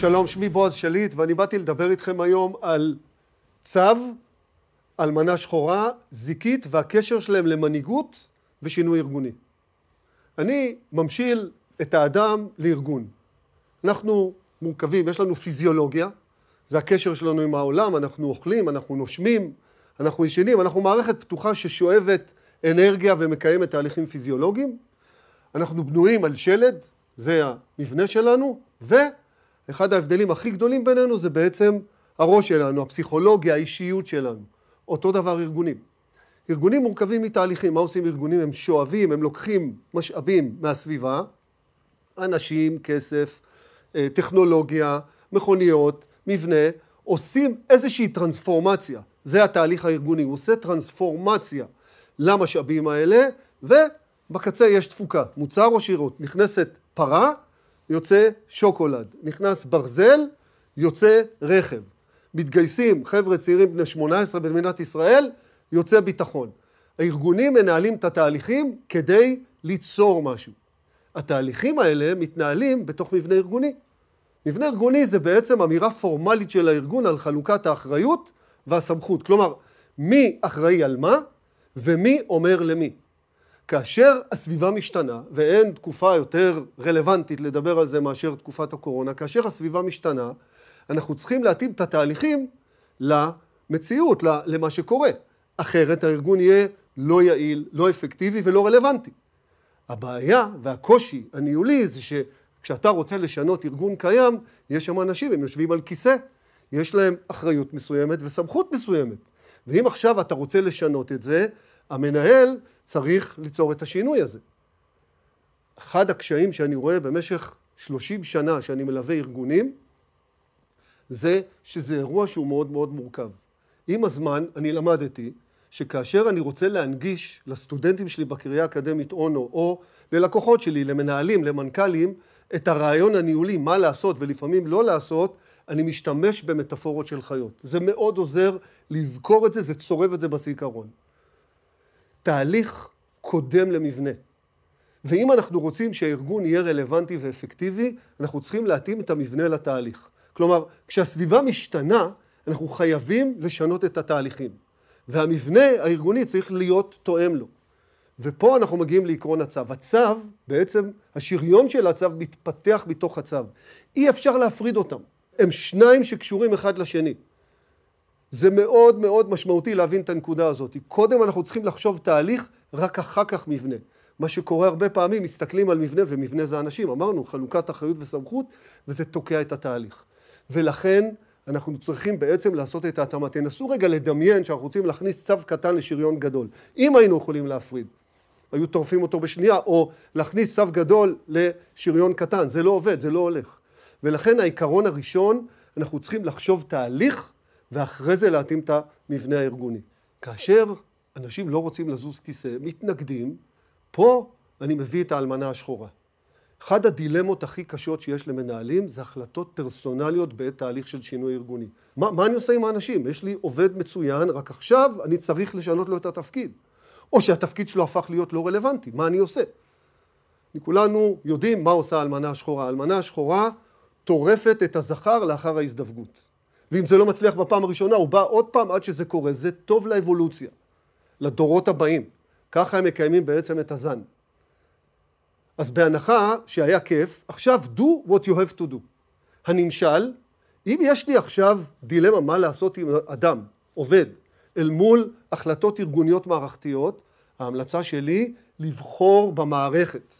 שלום, שמי בועז שליט, ואני באתי לדבר איתכם היום על צו, על מנה שחורה, זיקית, והקשר שלהם למנהיגות ושינוי ארגוני. אני ממשיל את האדם לארגון. אנחנו מורכבים, יש לנו פיזיולוגיה, זה הקשר שלנו עם העולם, אנחנו אוכלים, אנחנו נושמים, אנחנו ישנים, אנחנו מערכת פתוחה ששואבת אנרגיה ומקיימת תהליכים פיזיולוגיים. אנחנו בנויים על שלד, זה המבנה שלנו, ו... אחד ההבדלים הכי גדולים בינינו זה בעצם הראש שלנו, הפסיכולוגיה, האישיות שלנו. אותו דבר ארגונים. ארגונים מורכבים מתהליכים. מה עושים ארגונים? הם שואבים, הם לוקחים משאבים מהסביבה, אנשים, כסף, אה, טכנולוגיה, מכוניות, מבנה, עושים איזושהי טרנספורמציה. זה התהליך הארגוני, הוא עושה טרנספורמציה למשאבים האלה, ובקצה יש תפוקה. מוצר או שירות, נכנסת פרה, יוצא שוקולד, נכנס ברזל, יוצא רכב. מתגייסים חבר'ה צעירים בני 18 במדינת ישראל, יוצא ביטחון. הארגונים מנהלים את התהליכים כדי ליצור משהו. התהליכים האלה מתנהלים בתוך מבנה ארגוני. מבנה ארגוני זה בעצם אמירה פורמלית של הארגון על חלוקת האחריות והסמכות. כלומר, מי אחראי על מה ומי אומר למי. כאשר הסביבה משתנה, ואין תקופה יותר רלוונטית לדבר על זה מאשר תקופת הקורונה, כאשר הסביבה משתנה, אנחנו צריכים להתאים את התהליכים למציאות, למה שקורה. אחרת הארגון יהיה לא יעיל, לא אפקטיבי ולא רלוונטי. הבעיה והקושי הניהולי זה שכשאתה רוצה לשנות ארגון קיים, יש שם אנשים, הם יושבים על כיסא, יש להם אחריות מסוימת וסמכות מסוימת. ואם עכשיו אתה רוצה לשנות את זה, המנהל צריך ליצור את השינוי הזה. אחד הקשיים שאני רואה במשך שלושים שנה שאני מלווה ארגונים, זה שזה אירוע שהוא מאוד מאוד מורכב. עם הזמן אני למדתי שכאשר אני רוצה להנגיש לסטודנטים שלי בקריה האקדמית אונו, או ללקוחות שלי, למנהלים, למנכ"לים, את הרעיון הניהולי, מה לעשות ולפעמים לא לעשות, אני משתמש במטאפורות של חיות. זה מאוד עוזר לזכור את זה, זה צורב את זה בזיכרון. תהליך קודם למבנה. ואם אנחנו רוצים שהארגון יהיה רלוונטי ואפקטיבי, אנחנו צריכים להתאים את המבנה לתהליך. כלומר, כשהסביבה משתנה, אנחנו חייבים לשנות את התהליכים. והמבנה הארגוני צריך להיות תואם לו. ופה אנחנו מגיעים לעקרון הצו. הצו, בעצם השריון של הצו מתפתח מתוך הצו. אי אפשר להפריד אותם. הם שניים שקשורים אחד לשני. זה מאוד מאוד משמעותי להבין את הנקודה הזאת. קודם אנחנו צריכים לחשוב תהליך, רק אחר כך מבנה. מה שקורה הרבה פעמים, מסתכלים על מבנה, ומבנה זה אנשים, אמרנו, חלוקת אחריות וסמכות, וזה תוקע את התהליך. ולכן אנחנו צריכים בעצם לעשות את ההתאמה. תנסו רגע לדמיין שאנחנו רוצים להכניס צו קטן לשריון גדול. אם היינו יכולים להפריד, היו טורפים אותו בשנייה, או להכניס צו גדול לשריון קטן, זה לא עובד, זה לא הולך. ולכן העיקרון הראשון, אנחנו צריכים לחשוב תהליך ואחרי זה להתאים את המבנה הארגוני. כאשר אנשים לא רוצים לזוז כיסא, מתנגדים, פה אני מביא את האלמנה השחורה. אחת הדילמות הכי קשות שיש למנהלים זה החלטות פרסונליות בעת תהליך של שינוי ארגוני. מה, מה אני עושה עם האנשים? יש לי עובד מצוין, רק עכשיו אני צריך לשנות לו את התפקיד. או שהתפקיד שלו הפך להיות לא רלוונטי, מה אני עושה? כולנו יודעים מה עושה האלמנה השחורה. האלמנה השחורה טורפת את הזכר לאחר ההזדווגות. ואם זה לא מצליח בפעם הראשונה, הוא בא עוד פעם עד שזה קורה. זה טוב לאבולוציה, לדורות הבאים. ככה הם מקיימים בעצם את הזן. אז בהנחה שהיה כיף, עכשיו do what you have to do. הנמשל, אם יש לי עכשיו דילמה מה לעשות עם אדם, עובד, אל מול החלטות ארגוניות מערכתיות, ההמלצה שלי לבחור במערכת.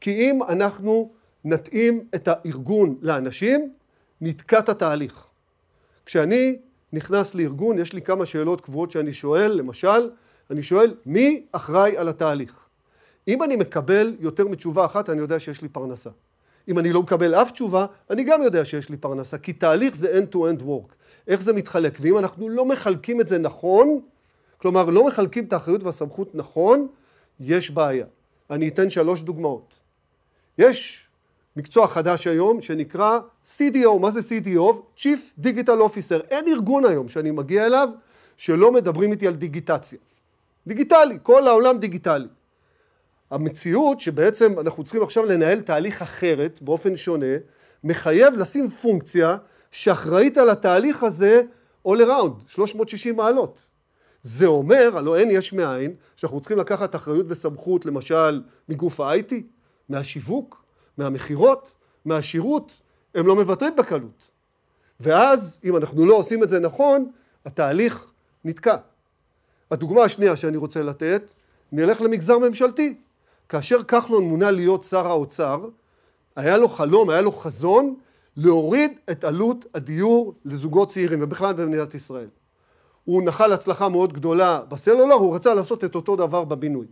כי אם אנחנו נתאים את הארגון לאנשים, נתקע את התהליך. כשאני נכנס לארגון, יש לי כמה שאלות קבועות שאני שואל, למשל, אני שואל, מי אחראי על התהליך? אם אני מקבל יותר מתשובה אחת, אני יודע שיש לי פרנסה. אם אני לא מקבל אף תשובה, אני גם יודע שיש לי פרנסה, כי תהליך זה end-to-end work. איך זה מתחלק? ואם אנחנו לא מחלקים את זה נכון, כלומר, לא מחלקים את האחריות והסמכות נכון, יש בעיה. אני אתן שלוש דוגמאות. יש מקצוע חדש היום שנקרא CDO, מה זה CDO? Chief Digital Officer. אין ארגון היום שאני מגיע אליו שלא מדברים איתי על דיגיטציה. דיגיטלי, כל העולם דיגיטלי. המציאות שבעצם אנחנו צריכים עכשיו לנהל תהליך אחרת, באופן שונה, מחייב לשים פונקציה שאחראית על התהליך הזה all around, 360 מעלות. זה אומר, הלוא אין יש מאין, שאנחנו צריכים לקחת אחריות וסמכות למשל מגוף ה-IT, מהשיווק, מהמכירות, מהשירות, הם לא מוותרים בקלות. ואז, אם אנחנו לא עושים את זה נכון, התהליך נתקע. הדוגמה השנייה שאני רוצה לתת, נלך למגזר ממשלתי. כאשר כחלון מונה להיות שר האוצר, היה לו חלום, היה לו חזון, להוריד את עלות הדיור לזוגות צעירים, ובכלל במדינת ישראל. הוא נחל הצלחה מאוד גדולה בסלולר, הוא רצה לעשות את אותו דבר בבינוי.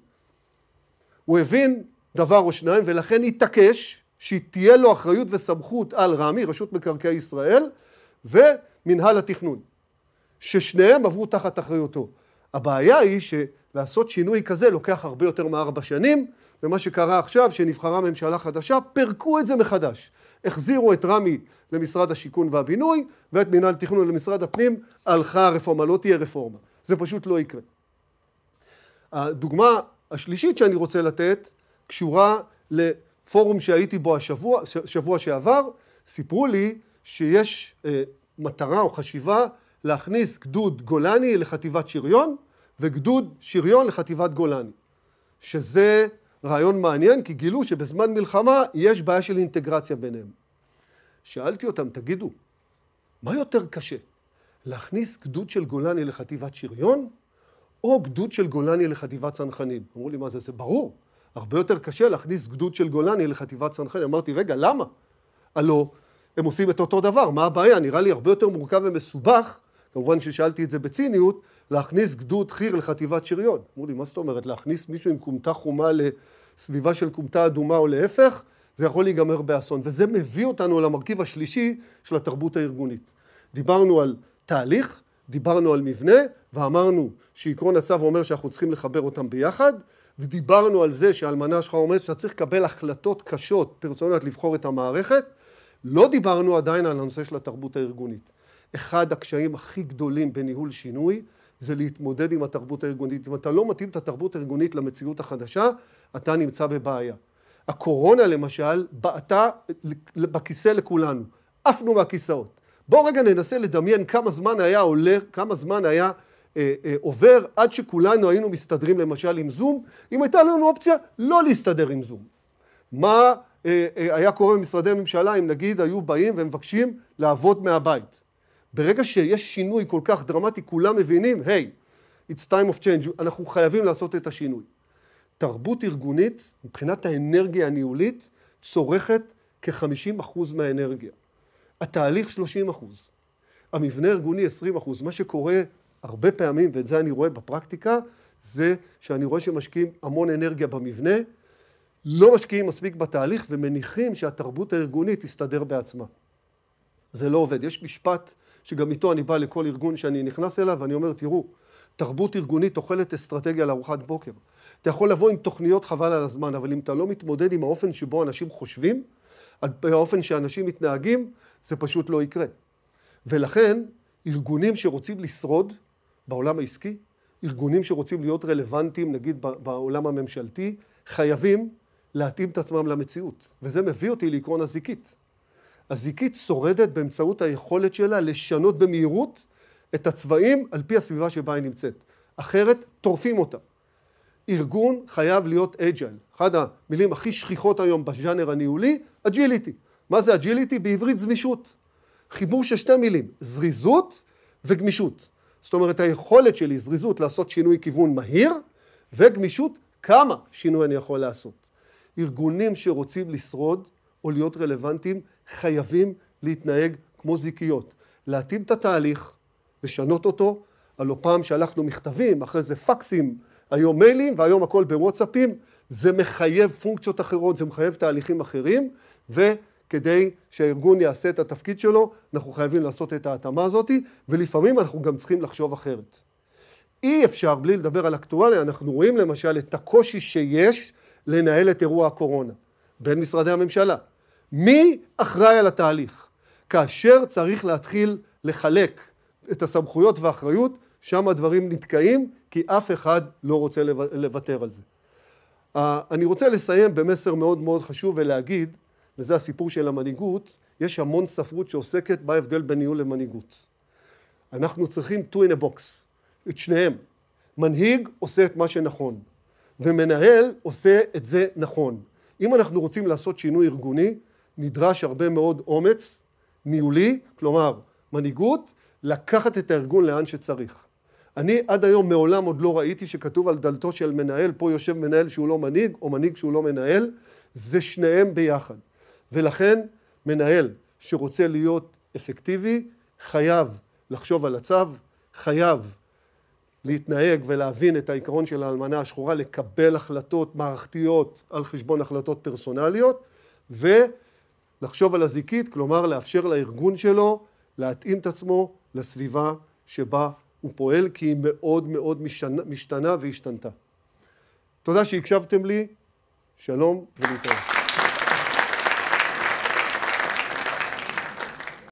הוא הבין דבר או שניים, ולכן התעקש שתהיה לו אחריות וסמכות על רמ"י, רשות מקרקעי ישראל, ומינהל התכנון, ששניהם עברו תחת אחריותו. הבעיה היא שלעשות שינוי כזה לוקח הרבה יותר מארבע שנים, ומה שקרה עכשיו, שנבחרה ממשלה חדשה, פירקו את זה מחדש. החזירו את רמ"י למשרד השיכון והבינוי, ואת מינהל תכנון למשרד הפנים, הלכה הרפורמה, לא תהיה רפורמה. זה פשוט לא יקרה. הדוגמה השלישית שאני רוצה לתת קשורה לפורום שהייתי בו השבוע, שבוע שעבר, סיפרו לי שיש אה, מטרה או חשיבה להכניס גדוד גולני לחטיבת שריון וגדוד שריון לחטיבת גולני, שזה רעיון מעניין כי גילו שבזמן מלחמה יש בעיה של אינטגרציה ביניהם. שאלתי אותם, תגידו, מה יותר קשה, להכניס גדוד של גולני לחטיבת שריון או גדוד של גולני לחטיבת צנחנים? אמרו לי, מה זה? זה ברור. הרבה יותר קשה להכניס גדוד של גולני לחטיבת צנחני. אמרתי, רגע, למה? הלו, הם עושים את אותו דבר, מה הבעיה? נראה לי הרבה יותר מורכב ומסובך, כמובן ששאלתי את זה בציניות, להכניס גדוד חי"ר לחטיבת שריון. אמרו לי, מה זאת אומרת? להכניס מישהו עם כומתה חומה לסביבה של כומתה אדומה או להפך? זה יכול להיגמר באסון. וזה מביא אותנו למרכיב השלישי של התרבות הארגונית. דיברנו על תהליך, דיברנו על מבנה, ואמרנו שעקרון הצו אומר שאנחנו צריכים לחבר אותם ביחד, ודיברנו על זה שהאלמנה שלך אומרת שאתה צריך לקבל החלטות קשות פרסונליות לבחור את המערכת, לא דיברנו עדיין על הנושא של התרבות הארגונית. אחד הקשיים הכי גדולים בניהול שינוי זה להתמודד עם התרבות הארגונית. אם אתה לא מתאים את התרבות הארגונית למציאות החדשה, אתה נמצא בבעיה. הקורונה למשל בעטה בכיסא לכולנו, עפנו מהכיסאות. בואו רגע ננסה לדמיין כמה זמן היה עולה, כמה זמן היה אה, אה, עובר עד שכולנו היינו מסתדרים למשל עם זום, אם הייתה לנו אופציה לא להסתדר עם זום. מה אה, אה, היה קורה במשרדי הממשלה אם נגיד היו באים ומבקשים לעבוד מהבית? ברגע שיש שינוי כל כך דרמטי, כולם מבינים, היי, hey, it's time of change, אנחנו חייבים לעשות את השינוי. תרבות ארגונית, מבחינת האנרגיה הניהולית, צורכת כ-50% מהאנרגיה. התהליך 30%. המבנה הארגוני 20%. מה שקורה הרבה פעמים, ואת זה אני רואה בפרקטיקה, זה שאני רואה שמשקיעים המון אנרגיה במבנה, לא משקיעים מספיק בתהליך ומניחים שהתרבות הארגונית תסתדר בעצמה. זה לא עובד. יש משפט שגם איתו אני בא לכל ארגון שאני נכנס אליו, ואני אומר, תראו, תרבות ארגונית אוכלת אסטרטגיה לארוחת בוקר. אתה יכול לבוא עם תוכניות חבל על הזמן, אבל אם אתה לא מתמודד עם האופן שבו אנשים חושבים, האופן שאנשים מתנהגים, זה פשוט לא יקרה. ולכן, ארגונים שרוצים לשרוד, בעולם העסקי, ארגונים שרוצים להיות רלוונטיים, נגיד בעולם הממשלתי, חייבים להתאים את עצמם למציאות. וזה מביא אותי לעקרון הזיקית. הזיקית שורדת באמצעות היכולת שלה לשנות במהירות את הצבעים על פי הסביבה שבה היא נמצאת. אחרת טורפים אותה. ארגון חייב להיות אג'ייל. אחת המילים הכי שכיחות היום בז'אנר הניהולי, אג'יליטי. מה זה אג'יליטי? בעברית זמישות. חיבור של שתי מילים, זריזות וגמישות. זאת אומרת היכולת שלי, זריזות, לעשות שינוי כיוון מהיר, וגמישות, כמה שינוי אני יכול לעשות. ארגונים שרוצים לשרוד או להיות רלוונטיים, חייבים להתנהג כמו זיקיות. להתאים את התהליך, לשנות אותו, הלא פעם שלחנו מכתבים, אחרי זה פקסים, היום מיילים והיום הכל בוואטסאפים, זה מחייב פונקציות אחרות, זה מחייב תהליכים אחרים, ו... כדי שהארגון יעשה את התפקיד שלו, אנחנו חייבים לעשות את ההתאמה הזאת, ולפעמים אנחנו גם צריכים לחשוב אחרת. אי אפשר, בלי לדבר על אקטואליה, אנחנו רואים למשל את הקושי שיש לנהל את אירוע הקורונה בין משרדי הממשלה. מי אחראי על התהליך? כאשר צריך להתחיל לחלק את הסמכויות והאחריות, שם הדברים נתקעים, כי אף אחד לא רוצה לוותר על זה. אני רוצה לסיים במסר מאוד מאוד חשוב ולהגיד וזה הסיפור של המנהיגות, יש המון ספרות שעוסקת בהבדל בין ניהול למנהיגות. אנחנו צריכים two in a box, את שניהם. מנהיג עושה את מה שנכון, ומנהל עושה את זה נכון. אם אנחנו רוצים לעשות שינוי ארגוני, נדרש הרבה מאוד אומץ ניהולי, כלומר מנהיגות, לקחת את הארגון לאן שצריך. אני עד היום מעולם עוד לא ראיתי שכתוב על דלתו של מנהל, פה יושב מנהל שהוא לא מנהיג, או מנהיג שהוא לא מנהל, זה שניהם ביחד. ולכן מנהל שרוצה להיות אפקטיבי חייב לחשוב על הצו, חייב להתנהג ולהבין את העיקרון של האלמנה השחורה, לקבל החלטות מערכתיות על חשבון החלטות פרסונליות ולחשוב על הזיקית, כלומר לאפשר לארגון שלו להתאים את עצמו לסביבה שבה הוא פועל כי היא מאוד מאוד משתנה, והשתנתה. תודה שהקשבתם לי, שלום ולהתראות.